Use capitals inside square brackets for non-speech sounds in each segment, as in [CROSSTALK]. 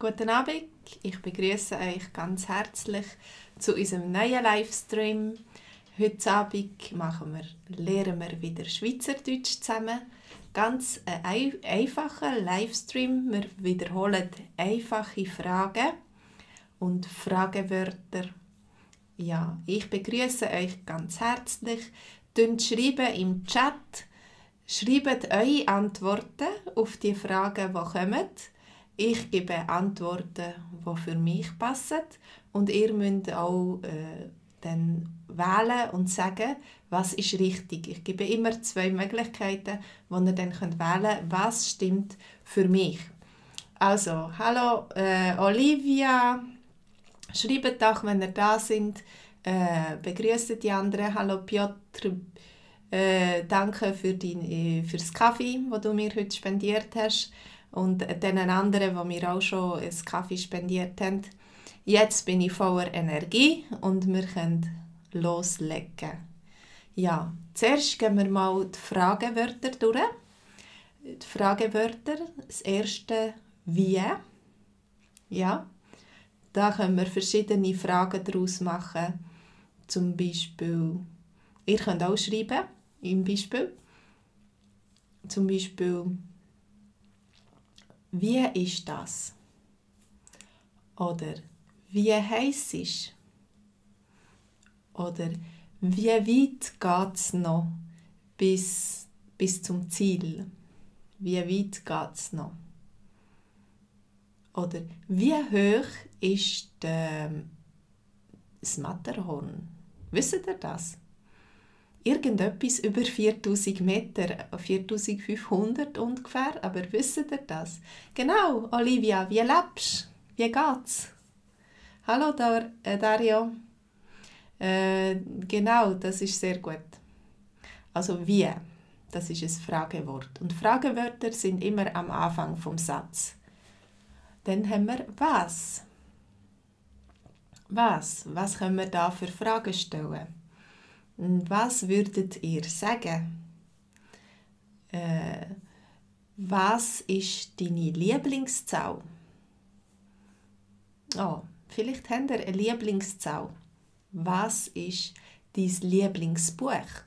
Guten Abend, ich begrüße euch ganz herzlich zu unserem neuen Livestream. Heute Abend machen wir, lernen wir wieder Schweizerdeutsch zusammen. Ganz ein einfacher Livestream. Wir wiederholen einfache Fragen und Fragewörter. Ja, ich begrüße euch ganz herzlich. Schreiben im Chat. Schreibt eure Antworten auf die Fragen, die kommen. Ich gebe Antworten, die für mich passen und ihr müsst auch äh, dann wählen und sagen, was ist richtig. Ich gebe immer zwei Möglichkeiten, wo ihr dann könnt wählen könnt, was stimmt für mich. Also, hallo äh, Olivia, schreibt doch, wenn ihr da seid. äh, begrüßt die anderen. Hallo Piotr, äh, danke für dein, äh, fürs Kaffee, wo du mir heute spendiert hast und den anderen, wo mir auch schon einen Kaffee spendiert haben. Jetzt bin ich voller Energie und wir können loslegen. Ja, zuerst gehen wir mal die Fragewörter durch. Die Fragewörter, das erste «Wie?» Ja, da können wir verschiedene Fragen daraus machen. Zum Beispiel, ihr könnt auch schreiben, im Beispiel. Zum Beispiel, wie ist das? Oder wie heiß ist? Oder wie weit geht es noch bis, bis zum Ziel? Wie weit geht es noch? Oder wie hoch ist äh, das Matterhorn? Wisst ihr das? irgendetwas über 4000 Meter, 4500 ungefähr, aber wisst ihr das? Genau, Olivia, wie lebst Wie geht's? Hallo Dar äh, Dario. Äh, genau, das ist sehr gut. Also wie, das ist ein Fragewort. Und Fragewörter sind immer am Anfang vom Satz. Dann haben wir was. Was? Was können wir da für Fragen stellen? Was würdet ihr sagen? Äh, was ist deine Lieblingszahl? Oh, vielleicht habt ihr eine Lieblingszahl. Was ist dein Lieblingsbuch?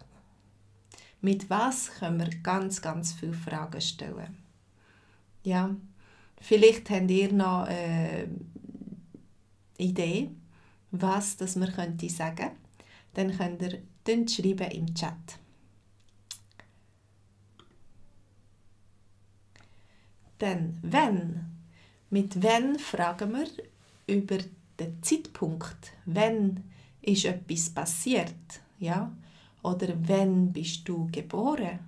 Mit was können wir ganz, ganz viele Fragen stellen. Ja, vielleicht habt ihr noch eine Idee, was das wir könnte sagen. Dann könnt ihr dann schreibe im Chat. Denn wenn. Mit wenn fragen wir über den Zeitpunkt. Wenn ist etwas passiert, ja? Oder wenn bist du geboren?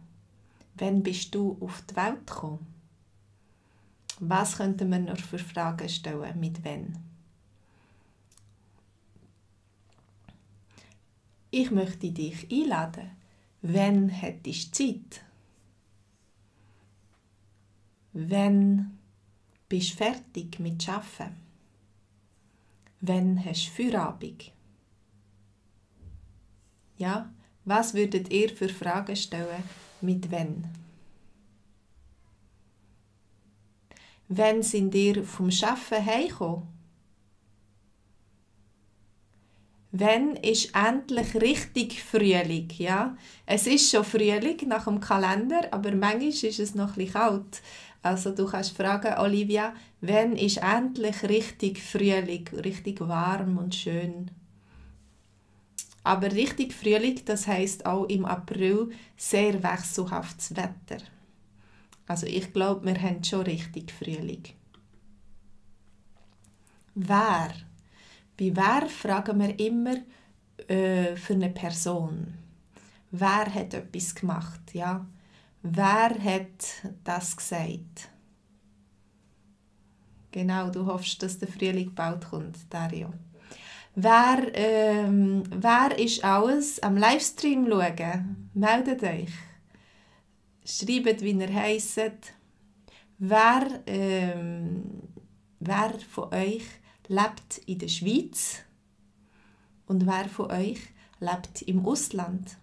Wenn bist du auf die Welt gekommen? Was könnten wir noch für Fragen stellen mit wenn? Ich möchte dich einladen. Wenn hättest du Zeit? Wenn bist du fertig mit Schaffen? Wenn hast du Feierabend? Ja, was würdet ihr für Fragen stellen mit wenn? Wenn sind ihr vom Schaffen heimgekommen? wenn ist endlich richtig Frühling, ja? Es ist schon Frühling nach dem Kalender, aber manchmal ist es noch ein kalt. Also du kannst fragen, Olivia, wenn ist endlich richtig Frühling, richtig warm und schön? Aber richtig Frühling, das heißt auch im April sehr wechselhaftes Wetter. Also ich glaube, wir haben schon richtig Frühling. Wer? Bei wer fragen wir immer äh, für eine Person. Wer hat etwas gemacht? Ja? Wer hat das gesagt? Genau, du hoffst, dass der Frühling bald kommt, Dario. Wer, ähm, wer ist alles am Livestream schauen? Meldet euch. Schreibt, wie ihr heisst. Wer, ähm, wer von euch lebt in der Schweiz und wer von euch lebt im Ausland?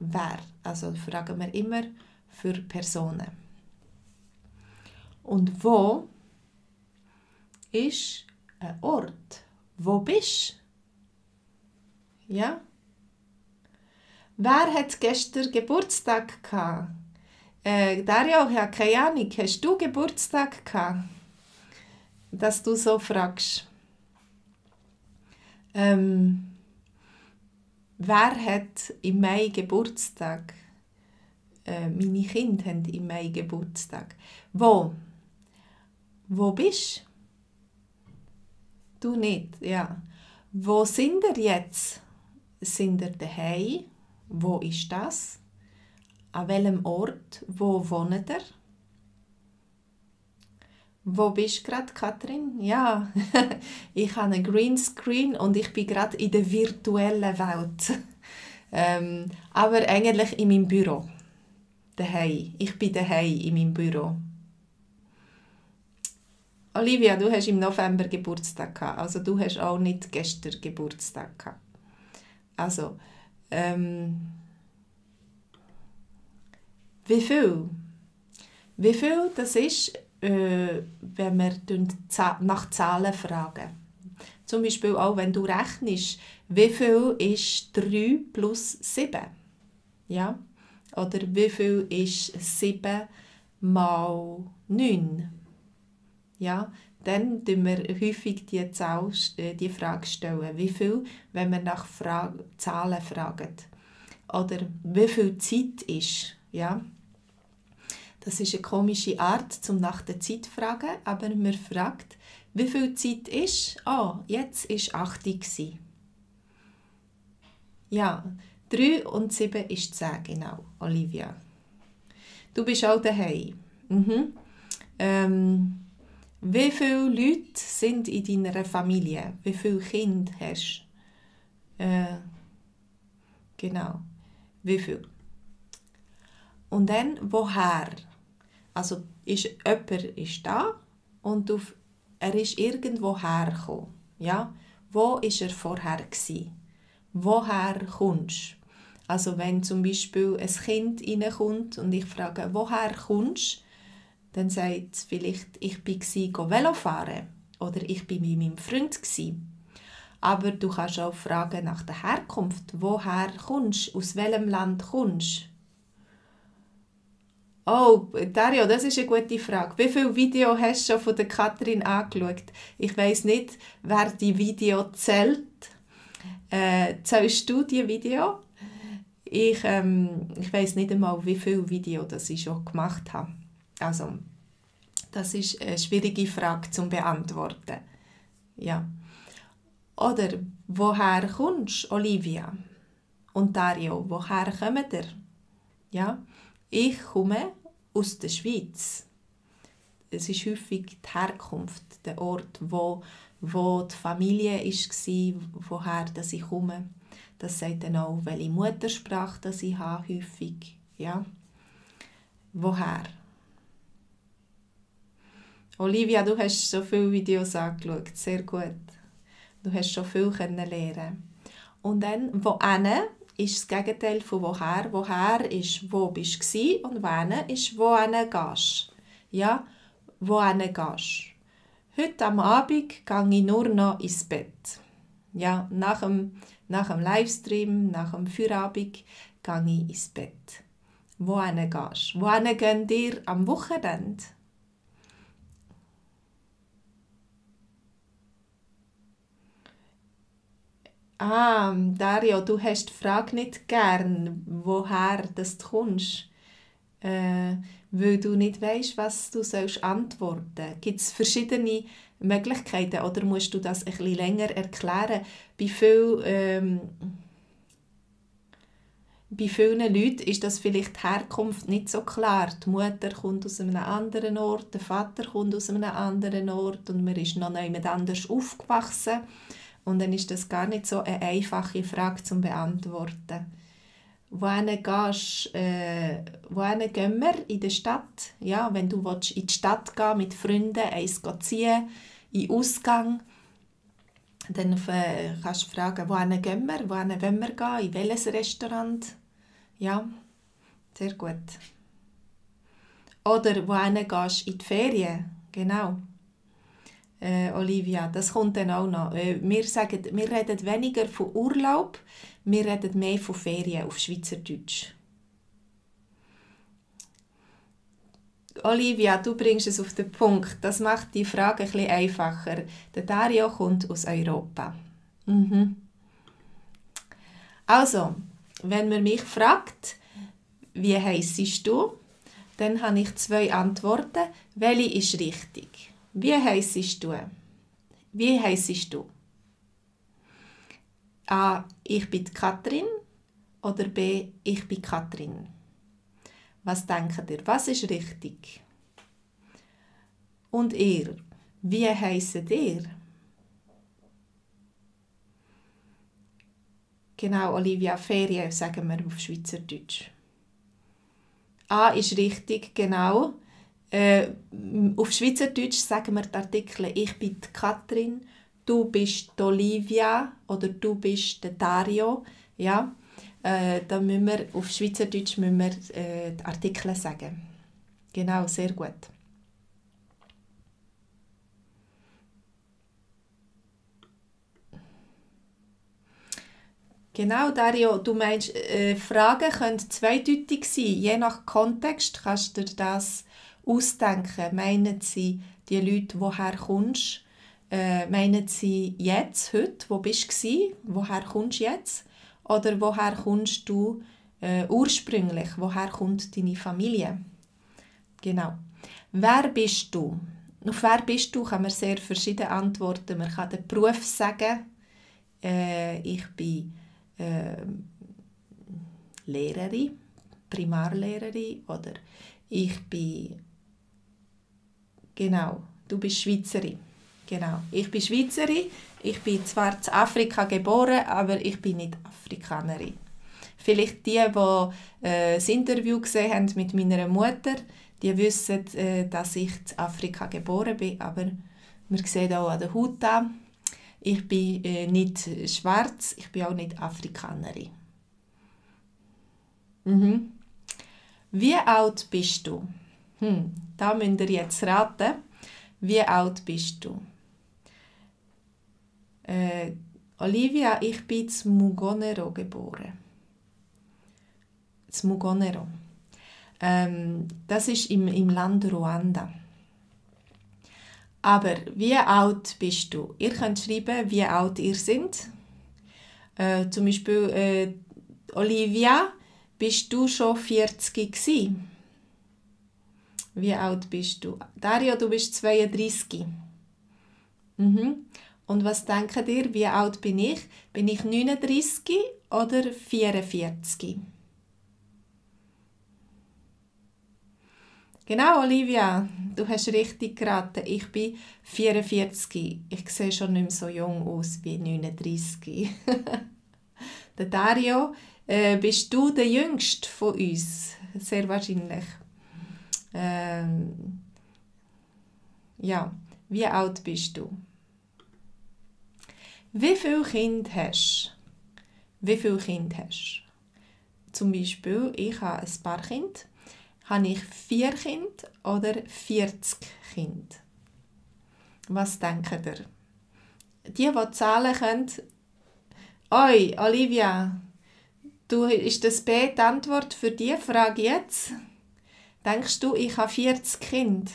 Wer? Also fragen wir immer für Personen. Und wo ist ein Ort? Wo bist du? Ja? Wer hat gestern Geburtstag gehabt? äh, Dario, ja, keine hast du Geburtstag gehabt? Dass du so fragst. Ähm, wer hat im Mai Geburtstag? Äh, meine Kinder haben im Mai Geburtstag. Wo? Wo bist du? nicht, ja. Wo sind ihr jetzt? Sind ihr daheim? Wo ist das? An welchem Ort? Wo wohnt er? Wo bist du gerade, Katrin? Ja, [LAUGHS] ich habe einen Greenscreen und ich bin gerade in der virtuellen Welt. [LAUGHS] ähm, aber eigentlich in meinem Büro. Daheim. Ich bin daheim in meinem Büro. Olivia, du hast im November Geburtstag gehabt, also du hast auch nicht gestern Geburtstag gehabt. Also, ähm, wie viel? Wie viel das ist, äh, wenn wir nach Zahlen fragen. Zum Beispiel auch, wenn du rechnest, wie viel ist 3 plus 7? Ja? Oder wie viel ist 7 mal 9? Ja? Dann stellen wir häufig die, Zahl, äh, die Frage, stellen, wie viel, wenn wir nach Fra Zahlen fragen. Oder wie viel Zeit ist. Ja? Das ist eine komische Art, zum nach der Zeit zu fragen, aber man fragt, wie viel Zeit ist? Ah, oh, jetzt ist 8 Uhr. Ja, 3 und 7 ist 10, genau, Olivia. Du bist auch daheim. Mhm. Ähm, wie viele Leute sind in deiner Familie? Wie viele Kinder hast du? Äh, genau, wie viele? Und dann, woher? Also ist, jemand ist da und auf, er ist irgendwo hergekommen. Ja? Wo ist er vorher gewesen? Woher kommst Also wenn zum Beispiel ein Kind reinkommt und ich frage, woher kommst dann sagt es vielleicht, ich war Velofahren oder ich war mit meinem Freund. Gewesen. Aber du kannst auch fragen nach der Herkunft. Woher kommst du? Aus welchem Land kommst du? Oh, Dario, das ist eine gute Frage. Wie viele Videos hast du schon von der Katrin angeschaut? Ich weiß nicht, wer die Video zählt. Äh, zählst du die Video? Ich, ähm, ich weiß nicht einmal, wie viele Videos das ich schon gemacht habe. Also, das ist eine schwierige Frage zu beantworten. Ja. Oder woher kommst du, Olivia und Dario? Woher kommt ihr? Ja. Ich komme aus der Schweiz. Es ist häufig die Herkunft, der Ort, wo, wo die Familie war, woher dass ich komme. Das sagt dann auch, welche Muttersprache dass ich habe, häufig. Ja. Woher? Olivia, du hast so viele Videos angeschaut, sehr gut. Du hast schon viel lernen Und dann, wo eine ist das Gegenteil von woher. Woher ist, wo bist du und wann ist, wohin gehst. Ja, wohin gehst. Heute am Abend gehe ich nur noch ins Bett. Ja, nach dem, nach dem Livestream, nach dem Feierabend gehe ich ins Bett. Wohin gehst? du? Wohin gehst du am Wochenende? Ah, Dario, du hast die Frage nicht gern, woher das du kommst, äh, weil du nicht weißt, was du sollst antworten. Gibt es verschiedene Möglichkeiten oder musst du das etwas länger erklären? Bei vielen, ähm, bei vielen Leuten ist das vielleicht die Herkunft nicht so klar. Die Mutter kommt aus einem anderen Ort, der Vater kommt aus einem anderen Ort und man ist noch jemand anders aufgewachsen. Und dann ist das gar nicht so eine einfache Frage zu beantworten. Wohin gehst, äh, wohin gehen wir in der Stadt? Ja, wenn du willst, in die Stadt gehen mit Freunden, eins ziehen, in Ausgang, dann kannst du fragen, wohin gehen wir, wohin wollen wir gehen, in welches Restaurant? Ja, sehr gut. Oder wohin gehst du in die Ferien? Genau äh, Olivia, das kommt dann auch noch. Äh, wir, sagen, wir reden weniger von Urlaub, wir reden mehr von Ferien auf Schweizerdeutsch. Olivia, du bringst es auf den Punkt. Das macht die Frage ein bisschen einfacher. Der Dario kommt aus Europa. Mhm. Also, wenn man mich fragt, wie heisst du, dann habe ich zwei Antworten. Welche ist richtig? Wie heißest du? Wie heißest du? A. Ich bin Katrin oder B. Ich bin Katrin. Was denkt ihr? Was ist richtig? Und ihr? Wie heißt ihr? Genau, Olivia, Ferien sagen wir auf Schweizerdeutsch. A ist richtig, genau. Äh, auf Schweizerdeutsch sagen wir die Artikel «Ich bin die Katrin», «Du bist die Olivia» oder «Du bist der Dario». Ja? Äh, da müssen wir, auf Schweizerdeutsch müssen wir äh, die Artikel sagen. Genau, sehr gut. Genau, Dario, du meinst, äh, Fragen können zweideutig sein. Je nach Kontext kannst du das ausdenken? Meinen Sie die Leute, woher kommst äh, meinen Sie jetzt, heute, wo bist du, woher kommst du jetzt? Oder woher kommst du äh, ursprünglich, woher kommt deine Familie? Genau. Wer bist du? Auf wer bist du, kann man sehr verschiedene Antworten. Man kann den Beruf sagen, äh, ich bin äh, Lehrerin, Primarlehrerin oder ich bin Genau, du bist Schweizerin. Genau, ich bin Schweizerin. Ich bin zwar in Afrika geboren, aber ich bin nicht Afrikanerin. Vielleicht die, die äh, das Interview gesehen haben mit meiner Mutter, die wissen, äh, dass ich in Afrika geboren bin, aber man sieht auch an der Haut an, ich bin äh, nicht schwarz, ich bin auch nicht Afrikanerin. Mhm. Wie alt bist du? Hm, da müsst ihr jetzt raten, wie alt bist du? Äh, Olivia, ich bin zu Mugonero geboren. Zu Mugonero. Ähm, das ist im, im Land Ruanda. Aber wie alt bist du? Ihr könnt schreiben, wie alt ihr seid. Äh, zum Beispiel, äh, Olivia, bist du schon 40 gewesen? Wie mhm. alt bist du? Dario, du bist 32. Mhm. Und was denken dir, wie alt bin ich? Bin ich 39 oder 44? Genau, Olivia, du hast richtig geraten. Ich bin 44. Ich sehe schon nicht mehr so jung aus wie 39. [LAUGHS] der Dario, äh, bist du der Jüngste von uns? Sehr wahrscheinlich ähm, ja, wie alt bist du? Wie viele Kinder hast du? Wie viele Kinder hast du? Zum Beispiel, ich habe ein paar Kinder. Habe ich vier Kinder oder 40 Kinder? Was denkt ihr? Die, die zahlen können, Oi, Olivia, du, ist das B die Antwort für die Frage jetzt? Denkst du, ich habe 40 Kinder?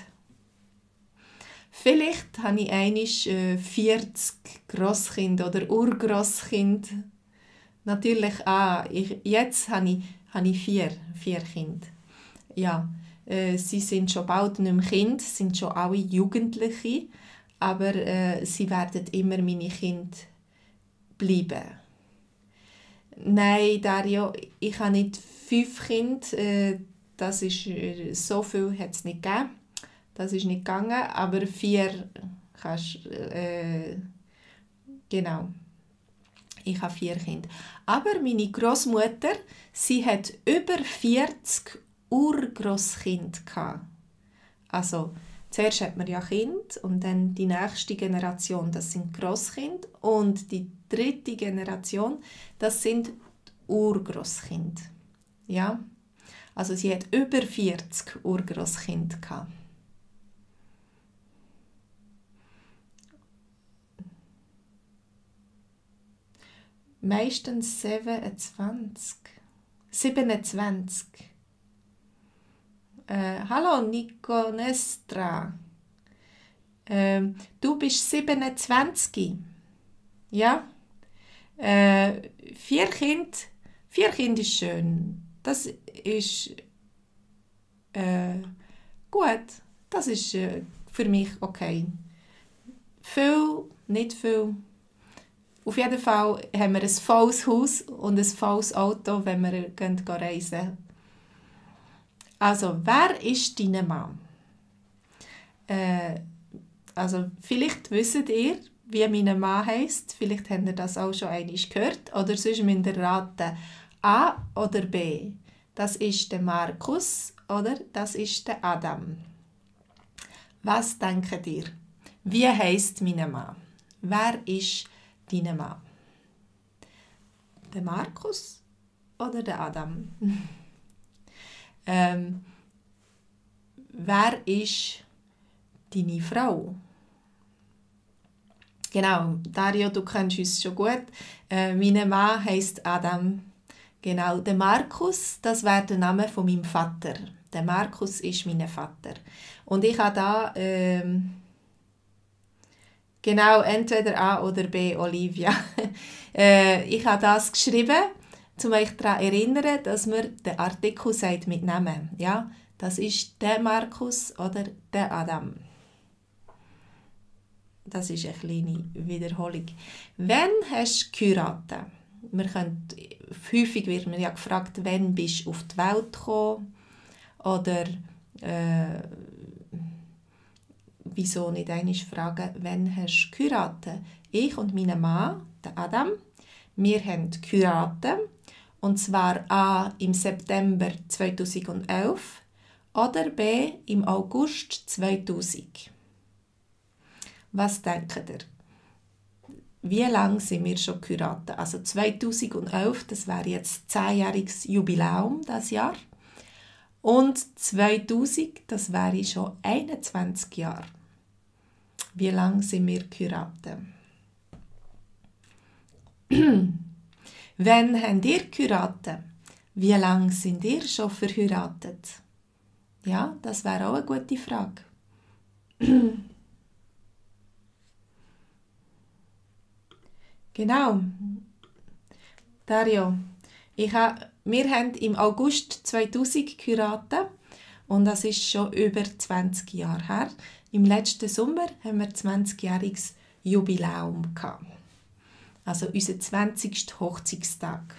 Vielleicht habe ich einisch 40 äh, Grosskind oder Urgrosskind. Natürlich auch. Ich, jetzt habe ich, habe ich vier, vier Kinder. Ja, äh, sie sind schon bald nicht mehr Kind, sind schon alle Jugendliche, aber äh, sie werden immer meine Kinder bleiben. Nein, Dario, ich habe nicht fünf Kinder. Äh, das ist, äh, so viel hat es nicht gegeben. Das ist nicht gegangen, aber vier kannst äh, genau. Ich habe vier Kinder. Aber meine Großmutter, sie hat über 40 Urgroßkinder. Also zuerst hat man ja Kind und dann die nächste Generation, das sind Großkind und die dritte Generation, das sind Urgroßkind. Ja. Also sie hat über 40 Urgroßkind gehabt. Meistens 27. 27. Äh, hallo Nico Nestra. Äh, du bist 27. Ja? Äh, vier Kind. Vier Kind ist schön. Das ist äh, gut. Das ist äh, für mich okay. Viel, nicht viel. Auf jeden Fall haben wir ein falsches Haus und ein falsches Auto, wenn wir gehen, reisen Also, wer ist dein Mann? Äh, also, vielleicht wisst ihr, wie mein Mann heißt. Vielleicht habt ihr das auch schon einmal gehört. Oder sonst müsst ihr raten. A oder B. Das ist der Markus oder das ist der Adam. Was denkt dir? Wie heißt meine Mann? Wer ist deine Mann? Der Markus oder der Adam? [LAUGHS] ähm, wer ist deine Frau? Genau, Dario, du kennst uns schon gut. Äh, mein Mann heißt Adam. Genau, der Markus, das wäre der Name von meinem Vater. Der Markus ist mein Vater. Und ich habe da ähm, genau entweder A oder B Olivia. [LAUGHS] äh, ich habe das geschrieben, um euch daran zu erinnern, dass man den Artikel sagt mit Namen. Ja? Das ist der Markus oder der Adam. Das ist eine kleine Wiederholung. Wenn hast du geheiratet? Wir können häufig wird man ja gefragt, wann bist du auf die Welt gekommen oder äh, wieso nicht eigentlich fragen, wann hast du geheiratet? Ich und mein Mann, der Adam, wir haben geheiratet und zwar A im September 2011 oder B im August 2000. Was denkt ihr? wie lange sind wir schon Kuraten? Also 2011, das wäre jetzt zehnjähriges Jubiläum das Jahr. Und 2000, das wäre schon 21 Jahre. Wie lange sind wir Kuraten? [CLEARS THROAT] Wann habt ihr Kuraten? Wie lange sind ihr schon verheiratet? Ja, das wäre auch eine gute Frage. [CLEARS THROAT] Genau. Dario, ich ha, wir haben im August 2000 geheiratet und das ist schon über 20 Jahre her. Im letzten Sommer haben wir 20-jähriges Jubiläum gehabt. Also unseren 20. Hochzeitstag.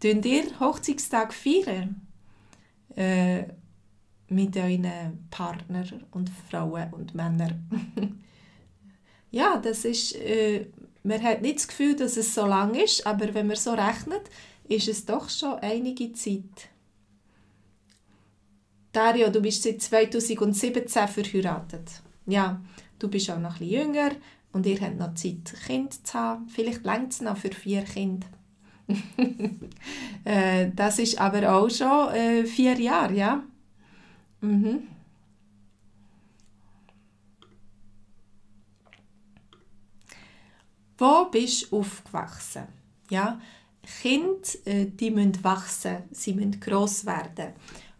Tun ihr Hochzeitstag feiern? Äh, mit euren Partnern und Frauen und Männern. [LAUGHS] ja, das ist äh, man hat nicht das Gefühl, dass es so lang ist, aber wenn man so rechnet, ist es doch schon einige Zeit. Dario, du bist seit 2017 verheiratet. Ja, du bist auch noch ein bisschen jünger und ihr habt noch Zeit, Kind zu haben. Vielleicht längt es noch für vier Kinder. [LAUGHS] Äh, das ist aber auch schon äh, vier Jahre, ja? Mhm. Wo bist du aufgewachsen? Ja, Kind, äh, die müssen wachsen, sie müssen gross werden.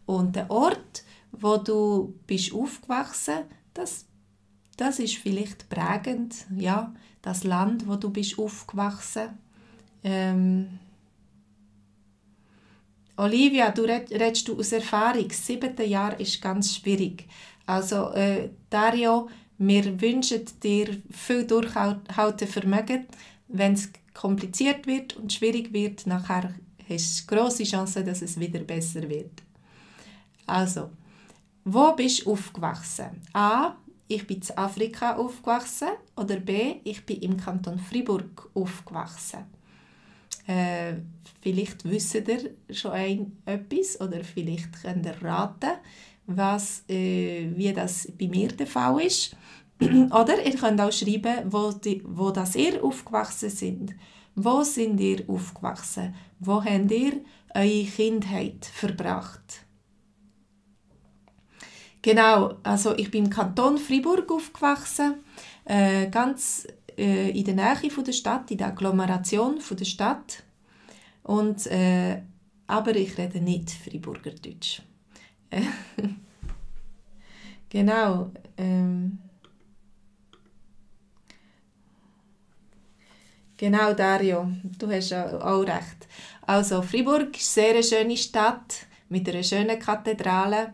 Und der Ort, wo du bist aufgewachsen, das, das ist vielleicht prägend, ja, das Land, wo du bist aufgewachsen. Ähm, Olivia, du redest du aus Erfahrung. Das siebte Jahr ist ganz schwierig. Also äh, Dario wir wünschen dir viel Durchhaltevermögen. Wenn es kompliziert wird und schwierig wird, nachher hast du große Chance, dass es wieder besser wird. Also, wo bist du aufgewachsen? A. Ich bin in Afrika aufgewachsen. Oder B. Ich bin im Kanton Fribourg aufgewachsen. Äh, vielleicht wissen ihr schon ein, etwas oder vielleicht könnt ihr raten was, äh, wie das bei mir der Fall ist. [CLEARS THROAT] Oder ihr könnt auch schreiben, wo, die, wo das ihr aufgewachsen sind. Wo sind ihr aufgewachsen? Wo habt ihr eure Kindheit verbracht? Genau, also ich bin im Kanton Fribourg aufgewachsen, äh, ganz äh, in der Nähe von der Stadt, in der Agglomeration von der Stadt. Und, äh, aber ich rede nicht Friburger Deutsch. [LAUGHS] genau. Ähm, genau, Dario, du hast auch recht. Also, Fribourg ist eine sehr schöne Stadt mit einer schönen Kathedrale,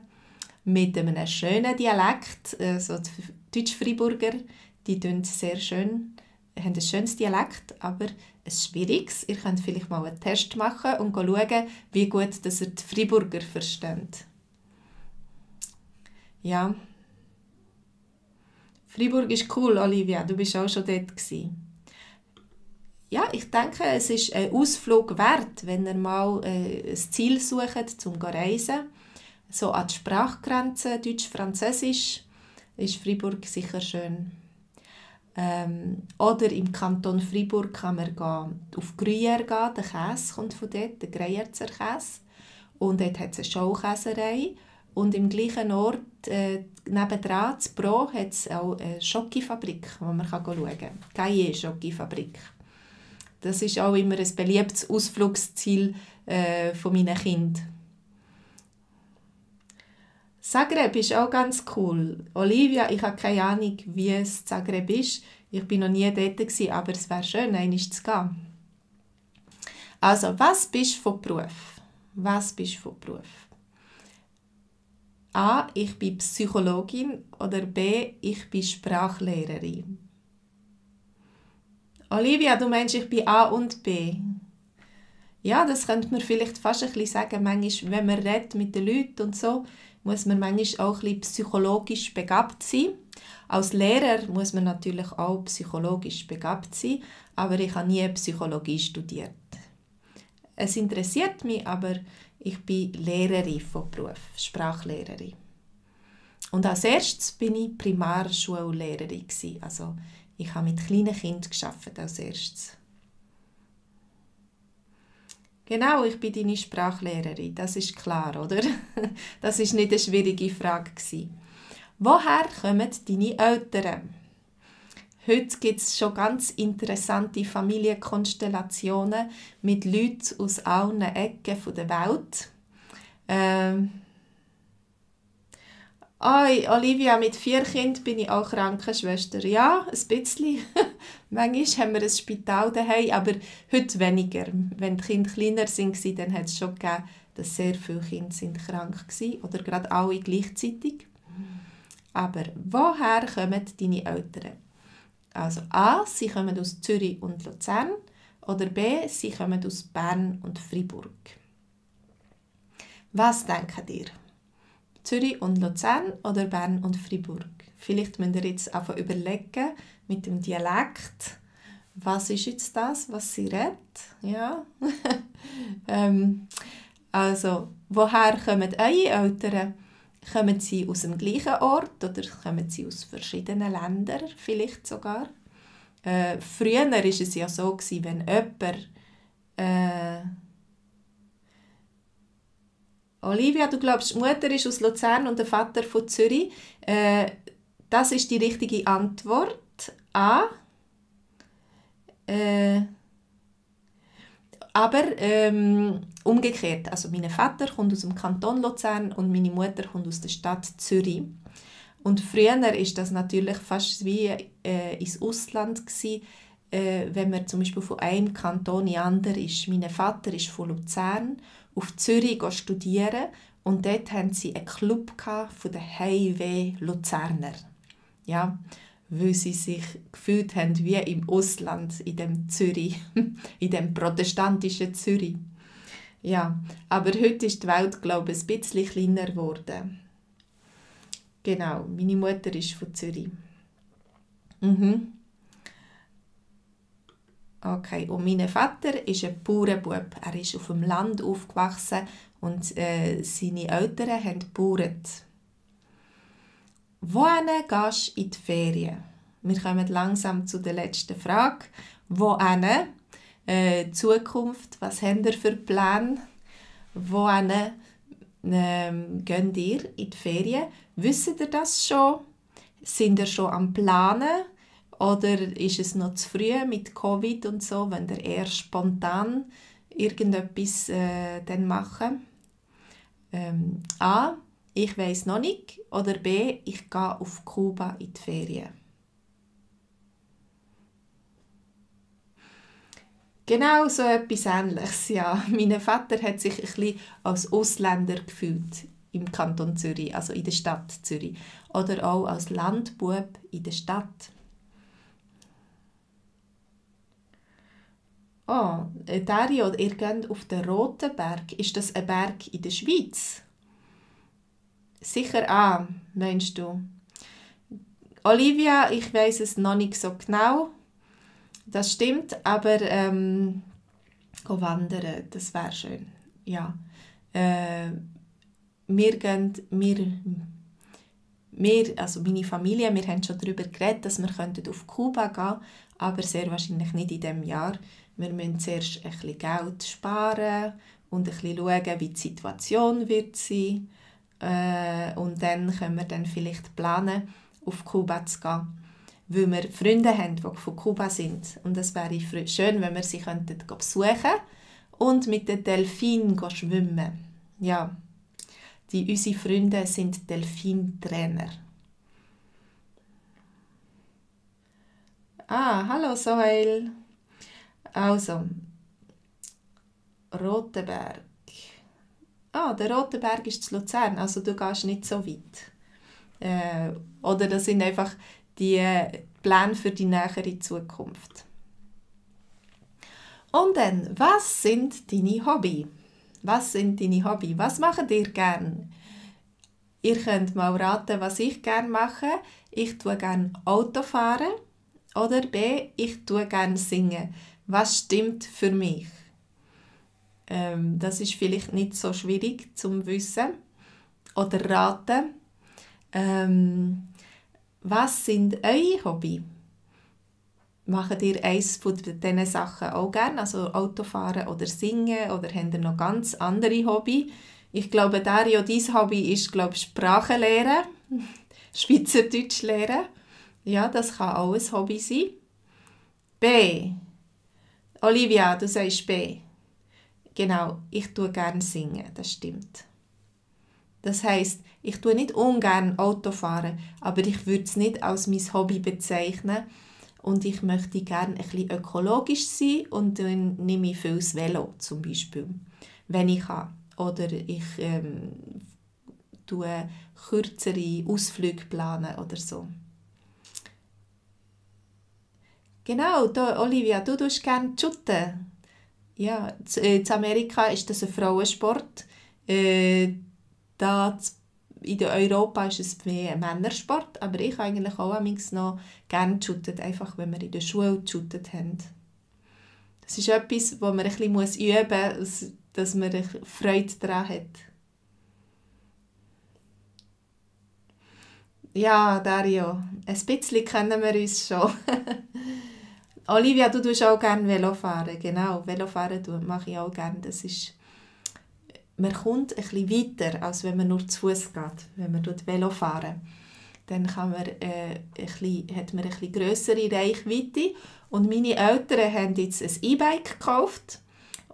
mit einem schönen Dialekt. Also die Deutsch-Friburger, die tun sehr schön, haben ein schönes Dialekt, aber ein schwieriges. Ihr könnt vielleicht mal einen Test machen und schauen, wie gut dass ihr die Friburger versteht. Ja. Freiburg ist cool, Olivia. Du bist auch schon dort gewesen. Ja, ich denke, es ist ein Ausflug wert, wenn ihr mal äh, ein Ziel sucht, um zu reisen. So an die Sprachgrenze, Deutsch-Französisch, ist Freiburg sicher schön. Ähm, oder im Kanton Freiburg kann man gehen, auf Gruyère gehen, der Käse kommt von dort, der Greyerzer Käse. Und dort hat es eine Schaukäserei. Und im gleichen Ort, äh, nebendran, zu Pro, hat es auch eine Schokifabrik, wo man kann schauen kann. Cahiers Schokifabrik. Das ist auch immer ein beliebtes Ausflugsziel äh, von meinen Zagreb ist auch ganz cool. Olivia, ich habe keine Ahnung, wie es Zagreb ist. Ich bin noch nie dort, gewesen, aber es wäre schön, einmal zu gehen. Also, was bist du von Beruf? Was bist du von Beruf? A, ich bin Psychologin oder B, ich bin Sprachlehrerin. Olivia, du meinst, ich bin A und B. Ja, das könnte man vielleicht fast ein bisschen sagen. Manchmal, wenn man redet mit den Leuten und so, muss man manchmal auch ein bisschen psychologisch begabt sein. Als Lehrer muss man natürlich auch psychologisch begabt sein, aber ich habe nie Psychologie studiert. Es interessiert mich, aber ich bin Lehrerin von Beruf, Sprachlehrerin. Und als erstes bin ich Primarschullehrerin gewesen. Also ich habe mit kleinen Kindern geschafft als erstes. Genau, ich bin deine Sprachlehrerin. Das ist klar, oder? [LAUGHS] Das ist nicht eine schwierige Frage gewesen. Woher kommen deine Eltern? Heute gibt es schon ganz interessante Familienkonstellationen mit Leuten aus allen Ecken der Welt. Ähm oh, Olivia, mit vier Kindern bin ich auch Krankenschwester. Ja, ein bisschen. [LAUGHS] Manchmal haben wir ein Spital daheim, aber heute weniger. Wenn die Kinder kleiner waren, dann hat es schon gegeben, dass sehr viele Kinder sind krank waren oder gerade alle gleichzeitig. Aber woher kommen deine Eltern? Also A, sie kommen aus Zürich und Luzern oder B, sie kommen aus Bern und Freiburg. Was denken ihr? Zürich und Luzern oder Bern und Freiburg? Vielleicht müsst ihr jetzt einfach überlegen mit dem Dialekt, was ist jetzt das, was sie redet? Ja. [LAUGHS] ähm, also, woher kommen eure Eltern? Kommen sie aus dem gleichen Ort oder kommen sie aus verschiedenen Ländern vielleicht sogar? Äh, früher war es ja so, gewesen, wenn jemand... Äh, Olivia, du glaubst, die Mutter ist aus Luzern und der Vater von Zürich. Äh, das ist die richtige Antwort. A. Äh, aber ähm, umgekehrt, also mein Vater kommt aus dem Kanton Luzern und meine Mutter kommt aus der Stadt Zürich. Und früher ist das natürlich fast wie äh, ins Ausland gewesen, äh, wenn man zum Beispiel von einem Kanton in anderen ist. Mein Vater ist von Luzern auf Zürich studieren und dort hatten sie einen Club von den Highway Luzerner. Ja, weil sie sich gefühlt haben wie im Ausland, in dem Zürich, [LAUGHS] in dem protestantischen Zürich. Ja, aber heute ist die Welt, glaube ich, ein bisschen kleiner geworden. Genau, meine Mutter ist von Zürich. Mhm. Okay, und mein Vater ist ein Bauernbub. Er ist auf dem Land aufgewachsen und äh, seine Eltern haben gebaut. Wohin gehst du in die Ferien? Wir kommen langsam zu der letzten Frage. Wohin? Äh, Zukunft, was habt ihr für Pläne? Wohin ähm, geht ihr in die Ferien? Wissen ihr das schon? Sind ihr schon am Planen? Oder ist es noch zu früh mit Covid und so, wenn ihr eher spontan irgendetwas äh, dann machen? Ähm, A ich weiß noch nicht oder B, ich gehe auf Kuba in die Ferien. Genau so etwas Ähnliches, ja. Mein Vater hat sich ein bisschen als Ausländer gefühlt im Kanton Zürich, also in der Stadt Zürich. Oder auch als Landbub in der Stadt. Oh, Dario, ihr geht auf den Roten Berg. Ist das ein Berg in der Schweiz? sicher an, meinst du? Olivia, ich weiß es noch nicht so genau. Das stimmt, aber ähm, go wandern, das wäre schön. Ja. Äh, wir gehen, wir, wir, also meine Familie, wir haben schon darüber geredet, dass wir auf Kuba gehen aber sehr wahrscheinlich nicht in diesem Jahr. Wir müssen zuerst ein bisschen Geld sparen und ein bisschen schauen, wie die Situation wird sein wird äh, und dann können wir dann vielleicht planen, auf Kuba zu gehen, weil wir Freunde haben, die von Kuba sind. Und es wäre schön, wenn wir sie könnten besuchen und mit den Delfinen schwimmen. Ja, die, unsere Freunde sind Delfintrainer. Ah, hallo Soheil. Also, Rotenberg ah, der Rote Berg ist zu Luzern, also du gehst nicht so weit. Äh, oder das sind einfach die Pläne für die nähere Zukunft. Und dann, was sind deine Hobby? Was sind deine Hobby? Was macht ihr gern? Ihr könnt mal raten, was ich gern mache. Ich tue gern Autofahren oder B, ich tue gern singen. Was stimmt für mich? Ähm, das ist vielleicht nicht so schwierig zu Wissen oder raten. Ähm, was sind eure Hobby? Macht ihr eins von diesen Sachen auch gerne? Also Autofahren oder Singen oder habt ihr noch ganz andere Hobby? Ich glaube, Dario, dein Hobby ist, glaube ich, Sprachen lernen, [LAUGHS] Schweizerdeutsch lernen. Ja, das kann auch ein Hobby sein. B. Olivia, du sagst B. Genau, ich tue gerne singen, das stimmt. Das heißt, ich tue nicht ungern Auto fahren, aber ich würde es nicht als mein Hobby bezeichnen und ich möchte gerne ein bisschen ökologisch sein und dann nehme ich viel das Velo zum Beispiel, wenn ich kann. Oder ich ähm, tue kürzere Ausflüge planen oder so. Genau, da, Olivia, du tust gerne shooten ja, äh, in Amerika ist das ein Frauensport. Äh, da in Europa ist es mehr ein Männersport, aber ich eigentlich auch am noch gerne shootet, einfach wenn wir in der Schule geshootet haben. Das ist etwas, wo man ein bisschen üben muss, dass man Freude daran hat. Ja, Dario, ein bisschen kennen wir uns schon. [LAUGHS] Olivia, du tust auch gerne Velofahren, genau. Velofahren mache ich auch gerne. Das ist, man kommt ein bisschen weiter, als wenn man nur zu Fuß geht, wenn man Velofahren dann kann man, äh, ein bisschen, hat man eine etwas grössere Reichweite. Und meine Eltern haben jetzt ein E-Bike gekauft.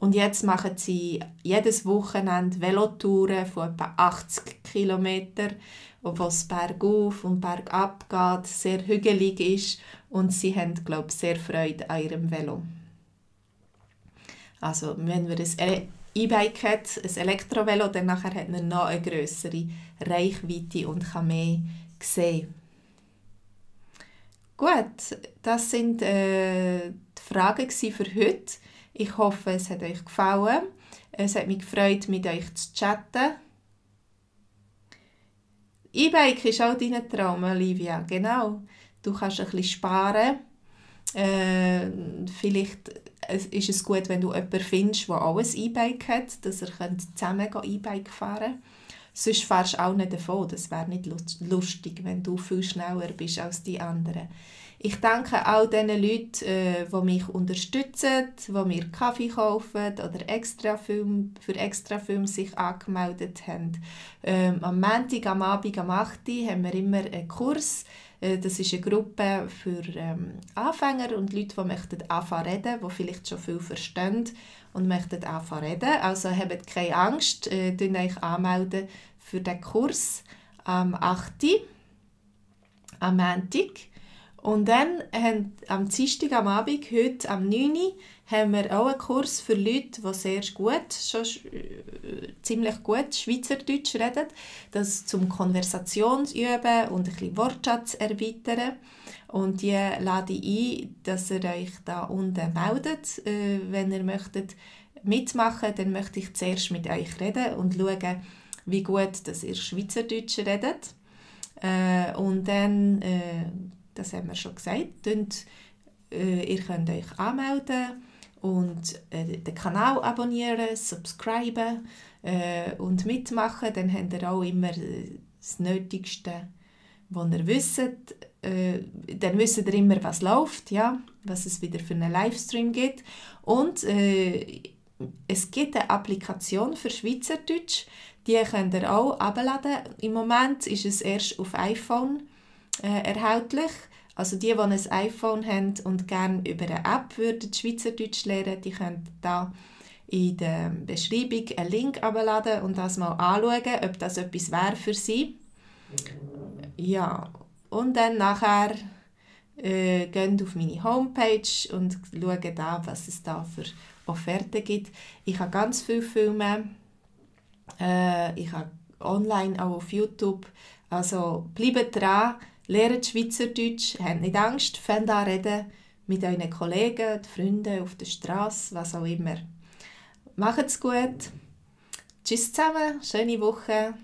Und jetzt machen sie jedes Wochenende Velotouren von etwa 80 km, wo es bergauf und bergab geht, sehr hügelig ist und sie haben, glaube ich, sehr Freude an ihrem Velo. Also wenn wir ein E-Bike hat, ein Elektrovelo, dann nachher hat man noch eine größere Reichweite und kann mehr sehen. Gut, das sind äh, die Fragen für heute. Ich hoffe, es hat euch gefallen. Es hat mich gefreut, mit euch zu chatten. E-Bike ist auch dein Traum, Olivia. Genau. Du kannst ein bisschen sparen. Äh, vielleicht ist es gut, wenn du jemanden findest, der auch ein E-Bike hat, dass er zusammen E-Bike fahren kann. Sonst fährst du auch nicht davon. Das wäre nicht lustig, wenn du viel schneller bist als die anderen. Ich danke all den Leuten, äh, die mich unterstützen, die mir Kaffee kaufen oder extra Film, für extra Film sich angemeldet haben. Ähm, am Montag, am Abend, am 8. haben wir immer einen Kurs. Äh, das ist eine Gruppe für ähm, Anfänger und Leute, die möchten anfangen reden, die vielleicht schon viel verstehen und möchten anfangen reden. Also habt keine Angst, äh, euch anmelden für den Kurs am 8. am Montag. Und dann haben am Dienstag am Abend, heute am 9. Uhr, haben wir auch einen Kurs für Leute, die sehr gut, schon äh, ziemlich gut Schweizerdeutsch reden, das zum Konversationsüben und ein bisschen Wortschatz erweitern. Und die lade ich ein, dass ihr euch da unten meldet, äh, wenn ihr möchtet mitmachen, dann möchte ich zuerst mit euch reden und schauen, wie gut dass ihr Schweizerdeutsch redet. Äh, und dann äh, das haben wir schon gesagt. Könnt, äh, ihr könnt euch anmelden und äh, den Kanal abonnieren, subscriben äh, und mitmachen. Dann habt ihr auch immer äh, das Nötigste, was ihr wisst. Äh, dann wisst ihr immer, was läuft, ja? was es wieder für einen Livestream gibt. Und äh, es gibt eine Applikation für Schweizerdeutsch, die könnt ihr auch abladen. Im Moment ist es erst auf iPhone äh, erhältlich. Also die, die ein iPhone haben und gerne über eine App würden Schweizerdeutsch lernen, die können da in der Beschreibung einen Link abladen und das mal anschauen, ob das etwas wäre für sie. Ja, und dann nachher äh, gehen auf meine Homepage und schauen da, was es da für Offerten gibt. Ich habe ganz viele Filme, äh, ich habe online auch auf YouTube. Also bleibt dran, Lernt Schweizerdeutsch, habt nicht Angst, fangt an reden mit euren Kollegen, Freunden auf der Straße, was auch immer. Macht's gut. Tschüss zusammen, schöne Woche.